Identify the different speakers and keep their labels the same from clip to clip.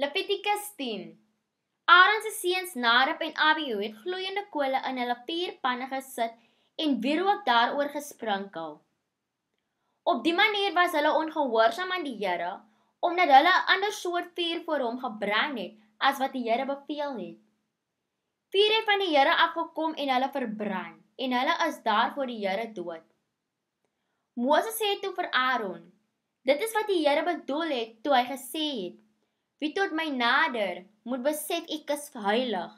Speaker 1: Levitikus 10 Aaron se seuns Nadab en Abihu het gloeiende kole in hulle vuurpanne gesit en wierook daaroor gesprinkel. Op die manier was hulle ongehoorsaam aan die Here omdat hulle 'n ander soort vuur voor hom gebrand het as wat die Here beveel het. Vuur het van die Here afgekom en hulle verbrand en hulle is daarvoor die Here dood. Moses sê toe vir Aaron: "Dit is wat die Here bedoel het toe hy gesê het: Wie tot my nader, moet beset ek is heilig.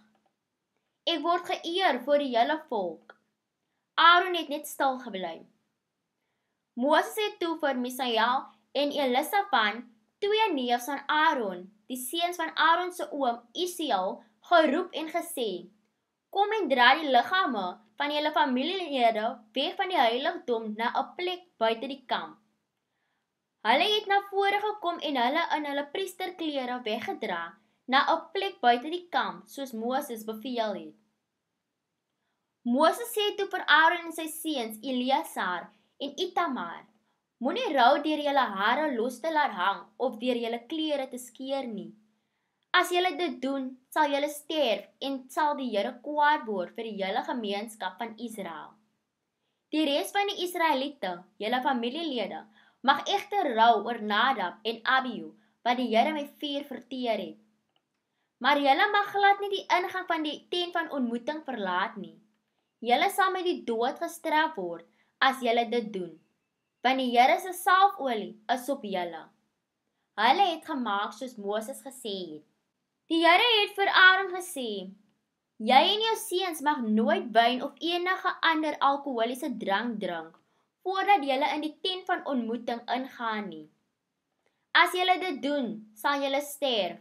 Speaker 1: Ek word geëer voor die hele volk. Aaron het net stil gebly. Moses het toe vir Misael en Elisafan, twee neefs van Aaron, die seuns van Aaron se oom Isiel, geroep en gesê: "Kom en dra die liggame van julle familielede weg van die heiligdom na 'n plek buite die kamp." Hulle het na vore gekom en hulle in hulle priesterklere weggedra na 'n plek buite die kamp soos Moses beveel het. Moses sê toe vir Aaron en sy seuns Eleazar en Itamar: Moenie rou deur julle hare los te laat hang of deur julle klere te skeer nie. As julle dit doen, sal julle sterf en sal die Here kwaad word vir die hele gemeenskap van Israel. Die res van die Israeliete, julle familielede, Mag egte rou oor Nadab en Abihu wat die Here met vuur verteer het. Maar julle mag glad nie die ingang van die tent van ontmoeting verlaat nie. Julle sal met die dood gestraf word as julle dit doen. Want die Here se salfolie is op julle. Hulle het gemaak soos Moses gesê het. Die Here het vir Aaron gesê: "Jy en jou seuns mag nooit wyn of enige ander alkoholiese drank drink voordat julle in die tent van ontmoeting ingaan nie. As julle dit doen, sal julle sterf.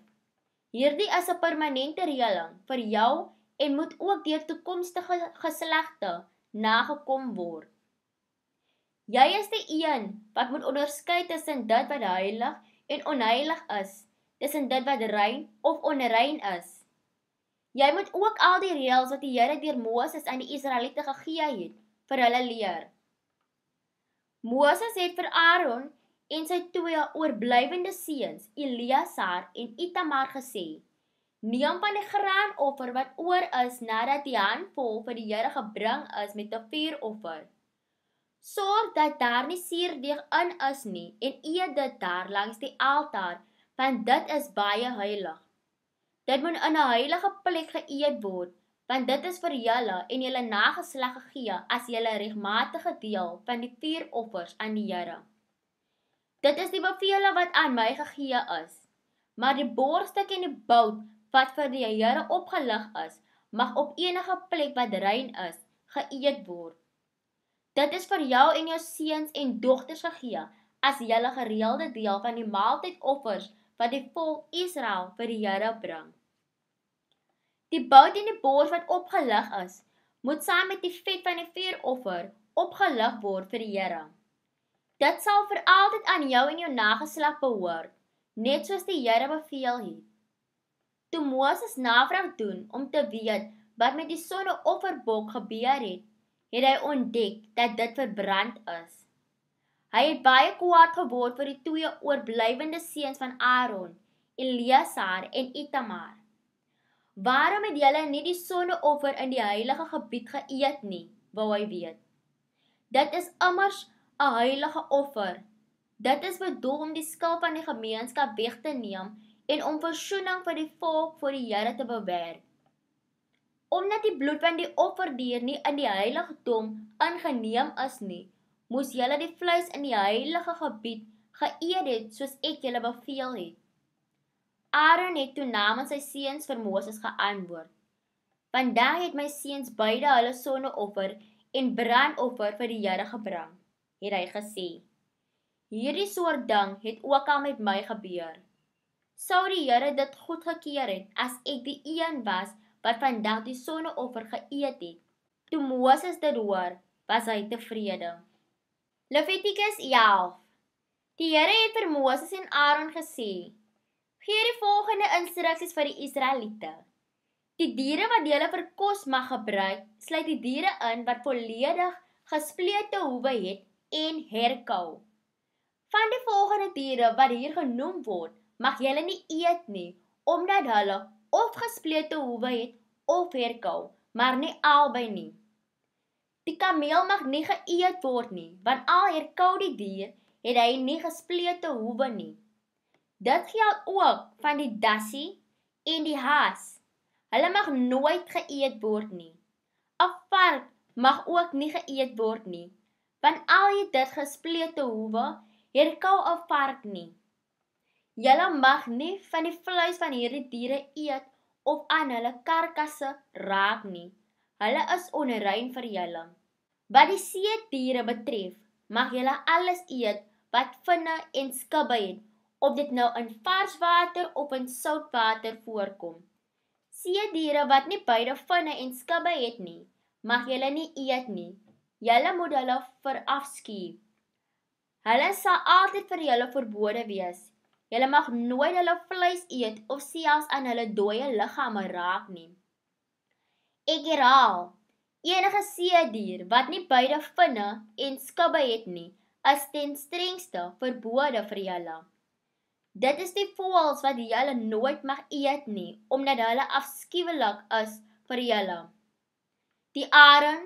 Speaker 1: Hierdie is 'n permanente reëling vir jou en moet ook deur toekomstige geslagte nagekom word. Jy is die een wat moet onderskei tussen dit wat heilig en onheilig is, tussen dit wat rein of onrein is. Jy moet ook al die reëls wat die Here deur Moses aan die Israeliete gegee het, vir hulle leer. Moses het vir Aaron en sy twee oorblywende seuns, Eleazar en Itamar gesê: "Neem van die graanoffer wat oor is nadat die handvol vir die Here gebring is met 'n vuuroffer. Sorg dat daar nie suurdeeg in is nie en eet dit daar langs die altaar, want dit is baie heilig. Dit moet in 'n heilige plek geëet word." want dit is vir julle en julle nageslag gegee as julle regmatige deel van die vier offers aan die Here. Dit is die beveling wat aan my gegee is. Maar die borstuk en die bout wat vir die Here opgelig is, mag op enige plek wat rein is, geëet word. Dit is vir jou en jou seuns en dogters gegee as julle gereelde deel van die maaltydoffers wat die volk Israel vir die Here bring. Die bout en die bors wat opgelig is, moet saam met die vet van die vuuroffer opgelig word vir die Here. Dit sal vir altyd aan jou en jou nageslag behoort, net soos die Here beveel het. Toe Moses navraag doen om te weet wat met die sonneofferbok gebeur het, het hy ontdek dat dit verbrand is. Hy het baie kwaad geword vir die twee oorblywende seuns van Aaron, Eleazar en Itamar. Waarom het julle nie die sonne offer in die heilige gebied geëet nie? wou hy weet. Dit is immers 'n heilige offer. Dit is bedoel om die skuld van die gemeenskap weg te neem en om verzoening vir die volk voor die Here te bewerk. Omdat die bloed van die offerdier nie in die heiligdom ingeneem is nie, moes julle die vleis in die heilige gebied geëet het soos ek julle beveel het. Aaron het toe namens sy seuns vir Moses geantwoord: "Vandag het my seuns beide hulle sonneoffer en brandoffer vir die Here gebring," het hy gesê. "Hierdie soort ding het ook al met my gebeur. Sou die Here dit goed gekeer het as ek die een was wat vandag die sonneoffer geëet het." Toe Moses dit hoor, was hy tevrede. Levitikus 11 Die Here het vir Moses en Aaron gesê: gee die volgende instruksies vir die Israeliete. Die diere wat jy hulle vir kos mag gebruik, sluit die diere in wat volledig gesplete hoewe het en herkou. Van die volgende diere wat hier genoem word, mag jy hulle nie eet nie, omdat hulle of gesplete hoewe het of herkou, maar nie albei nie. Die kameel mag nie geëet word nie, want al herkou die dier, het hy nie gesplete hoewe nie. Dit geld ook van die dassie en die haas. Hulle mag nooit geëet word nie. 'n Vark mag ook nie geëet word nie, want al jy dit gesplete hoewe, herkou 'n vark nie. Julle mag nie van die vleis van hierdie diere eet of aan hulle karkasse raak nie. Hulle is onrein vir julle. Wat die see diere betref, mag julle alles eet wat vinne en skubbe het of dit nou in vars water of in soud water voorkom. Seediere wat nie beide vinne en skibbe het nie, mag jylle nie eet nie. Jylle moet hulle verafskie. Hulle sal altyd vir jylle verbode wees. Jylle mag nooit hulle vlees eet of sies aan hulle dooie lichame raak nie. Ek herhaal, enige seedier wat nie beide vinne en skibbe het nie, is ten strengste verbode vir jylle. Dit is die voëls wat julle nooit mag eet nie, omdat hulle afskuwelik is vir julle. Die arend,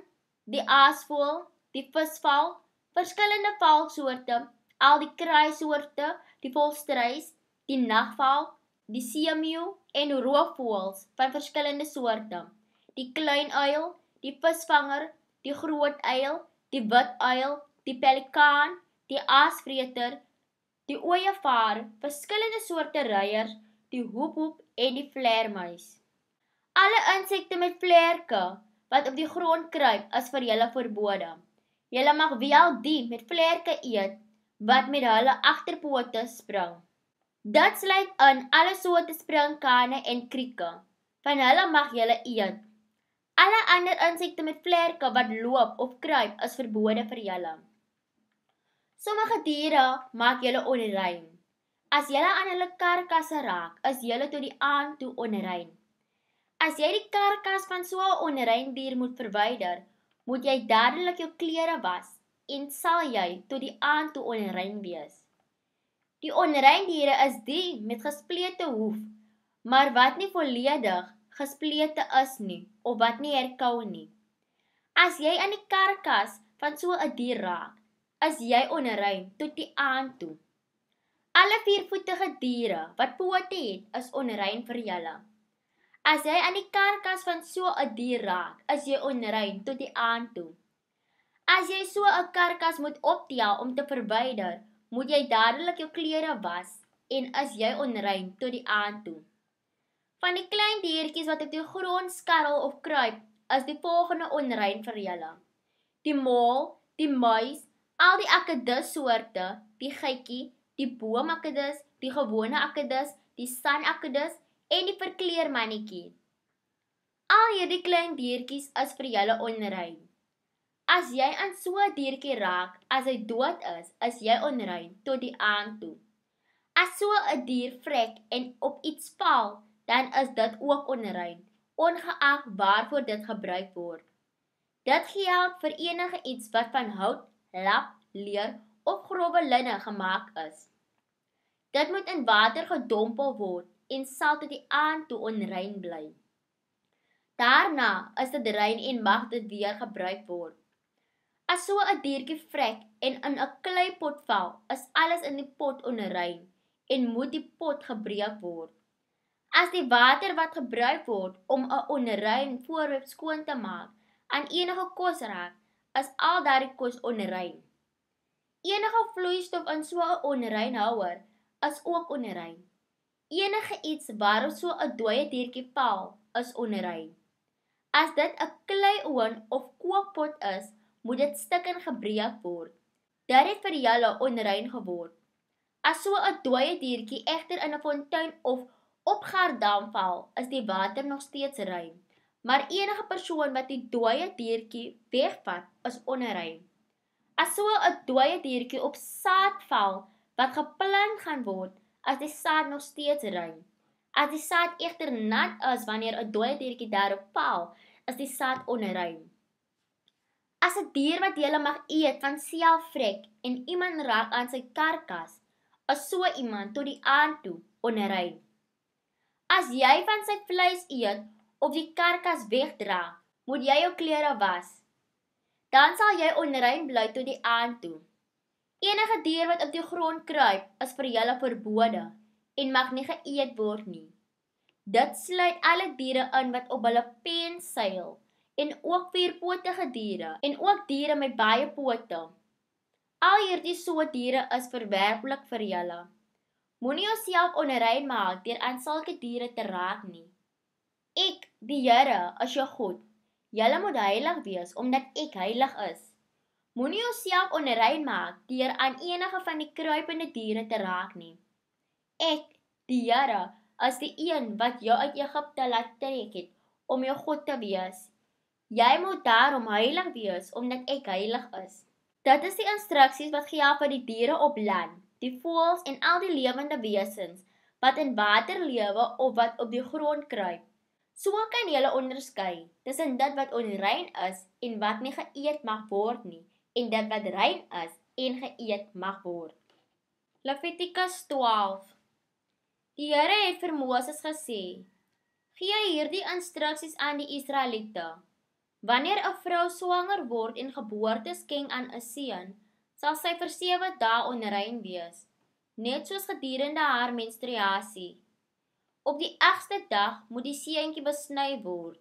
Speaker 1: die aasvoël, die visval, verskillende valsoorte, al die kruissoorte, die volstruis, die nagval, die seemeeu en roofvoëls van verskillende soorte. Die kleinuil, die visvanger, die grootuil, die wituil, die pelikaan, die aasvreter, die ooievaar, verskillende soorte ruiers, die hoephoep en die vleermuis. Alle insekte met vleerke wat op die grond kruip is vir julle verbode. Julle mag wel die met vleerke eet wat met hulle agterpote spring. Dit sluit in alle soorte springkane en krieke. Van hulle mag julle eet. Alle ander insekte met vleerke wat loop of kruip is verbode vir julle. Sommige diere maak julle onrein. As julle aan hulle karkasse raak, is julle tot die aand toe onrein. As jy die karkas van so 'n onrein dier moet verwyder, moet jy dadelik jou klere was en sal jy tot die aand toe onrein wees. Die onrein diere is die met gesplete hoef, maar wat nie volledig gesplete is nie of wat nie herkou nie. As jy aan die karkas van so 'n dier raak, is jy onrein tot die aand toe. Alle viervoetige diere wat pote het, is onrein vir julle. As jy aan die karkas van so 'n dier raak, is jy onrein tot die aand toe. As jy so 'n karkas moet optel om te verwyder, moet jy dadelik jou klere was en as jy onrein tot die aand toe. Van die klein diertjies wat op die grond skarrel of kruip, is die volgende onrein vir julle. Die maal, die muis, al die akedus soorte, die geitjie, die boomakedus, die gewone akedus, die sanakedus en die verkleermannetjie. Al hierdie klein diertjies is vir julle onrein. As jy aan so 'n diertjie raak as hy dood is, is jy onrein tot die aand toe. As so 'n dier vrek en op iets val, dan is dit ook onrein, ongeag waarvoor dit gebruik word. Dit geld vir enige iets wat van hout lap, leer of grove linne gemaak is. Dit moet in water gedompel word en sal tot die aand toe onrein bly. Daarna is dit rein en mag dit weer gebruik word. As so 'n diertjie vrek en in 'n kleipot val, is alles in die pot onrein en moet die pot gebreek word. As die water wat gebruik word om 'n onrein voorwerp skoon te maak aan enige kos raak, as al daardie kos onrein. Enige vloeistof in so 'n onrein houer is ook onrein. Enige iets waarop so 'n dooie diertjie val, is onrein. As dit 'n kleioond of kookpot is, moet dit stik en gebreek word. Dit het vir julle onrein geword. As so 'n dooie diertjie egter in 'n fontein of op gardam val, is die water nog steeds rein maar enige persoon wat die dooie diertjie wegvat, is onrein. As so 'n dooie diertjie op saad val wat geplant gaan word, as die saad nog steeds rein. As die saad egter nat is wanneer 'n dooie diertjie daarop val, is die saad onrein. As 'n dier wat jy mag eet van self vrek en iemand raak aan sy karkas, is so iemand tot die aand toe onrein. As jy van sy vleis eet, of die karkas wegdra, moet jy jou klere was. Dan sal jy onrein bly tot die aand toe. Enige dier wat op die grond kruip, is vir julle verbode en mag nie geëet word nie. Dit sluit alle diere in wat op hulle pen seil en ook vierpotige diere en ook diere met baie pote. Al hierdie soort diere is verwerplik vir julle. Moenie jouself onrein maak deur aan sulke diere te raak nie. Ek Die Here is jou God. Julle moet heilig wees omdat ek heilig is. Moenie jouself onrein maak deur aan enige van die kruipende diere te raak nie. Ek, die Here, is die een wat jou uit Egipte laat trek het om jou God te wees. Jy moet daarom heilig wees omdat ek heilig is. Dit is die instruksies wat gehelp het die diere op land, die voëls en al die lewende wesens wat in water lewe of wat op die grond kruip. So kan jy onderskei tussen dit wat onrein is en wat nie geëet mag word nie en dit wat rein is en geëet mag word. Levitikus 12 Die Here het vir Moses gesê: "Gee hierdie instruksies aan die Israeliete. Wanneer 'n vrou swanger word en geboorte skenk aan 'n seun, sal sy vir 7 dae onrein wees, net soos gedurende haar menstruasie." Op die 8ste dag moet die seentjie besny word.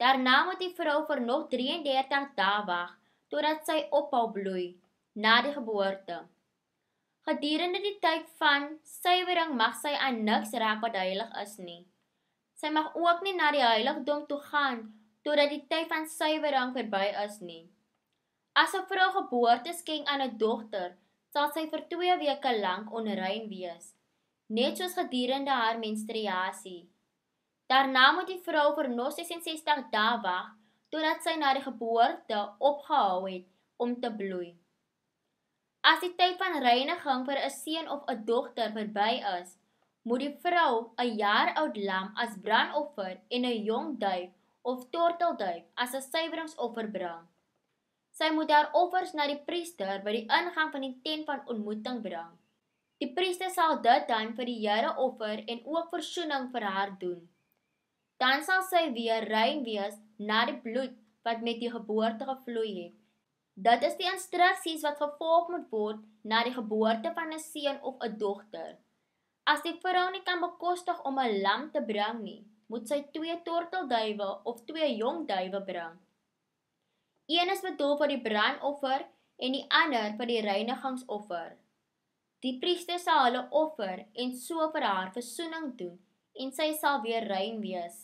Speaker 1: Daarna moet die vrou vir nog 33 dae wag totdat sy ophou bloei na die geboorte. Gedurende die tyd van suiwering mag sy aan niks raak wat heilig is nie. Sy mag ook nie na die heiligdom toe gaan totdat die tyd van suiwering verby is nie. As 'n vrou geboorte skenk aan 'n dogter, sal sy vir 2 weke lank onrein wees net soos gedurende haar menstruasie. Daarna moet die vrou vir nog 66 dae wag totdat sy na die geboorte opgehou het om te bloei. As die tyd van reiniging vir 'n seun of 'n dogter verby is, moet die vrou 'n jaar oud lam as brandoffer en 'n jong duif of tortelduif as 'n suiweringsoffer bring. Sy moet haar offers na die priester by die ingang van die tent van ontmoeting bring. Die priester sal dit dan vir die Here offer en ook versoening vir haar doen. Dan sal sy weer rein wees na die bloed wat met die geboorte gevloei het. Dit is die instruksies wat gevolg moet word na die geboorte van 'n seun of 'n dogter. As die vrou nie kan bekostig om 'n lam te bring nie, moet sy twee tortelduwe of twee jong duwe bring. Een is bedoel vir die brandoffer en die ander vir die reinigingsoffer. Die priester sal hulle offer en so vir haar verzoening doen en sy sal weer rein wees.